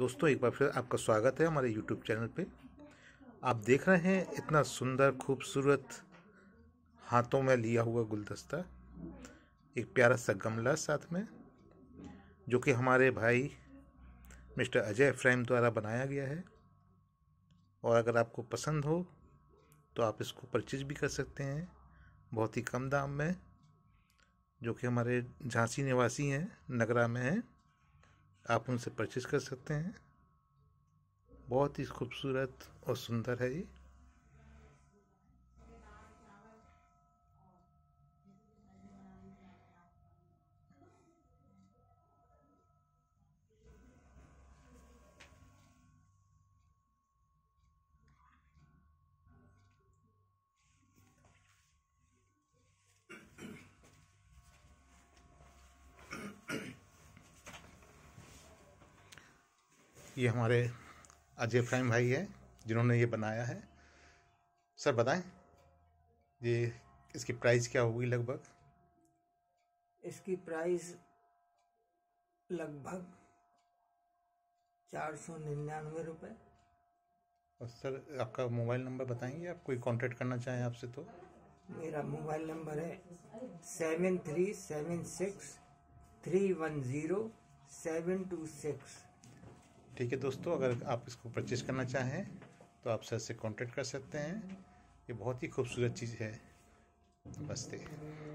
दोस्तों एक बार फिर आपका स्वागत है हमारे यूट्यूब चैनल पे आप देख रहे हैं इतना सुंदर खूबसूरत हाथों में लिया हुआ गुलदस्ता एक प्यारा सा गमला साथ में जो कि हमारे भाई मिस्टर अजय फ्रेम द्वारा बनाया गया है और अगर आपको पसंद हो तो आप इसको परचेज भी कर सकते हैं बहुत ही कम दाम में जो कि हमारे झांसी निवासी हैं नगरा में हैं आप उनसे परचेज कर सकते हैं बहुत ही खूबसूरत और सुंदर है ये ये हमारे अजय फ्राइम भाई है जिन्होंने ये बनाया है सर बताएं ये इसकी प्राइस क्या होगी लगभग इसकी प्राइस लगभग चार सौ निन्यानवे रुपये और सर आपका मोबाइल नंबर बताएंगे आप कोई कांटेक्ट करना चाहें आपसे तो मेरा मोबाइल नंबर है seven three seven six three one zero seven two six ठीक है दोस्तों अगर आप इसको परचेज़ करना चाहें तो आप सर से कांटेक्ट कर सकते हैं ये बहुत ही खूबसूरत चीज़ है नमस्ते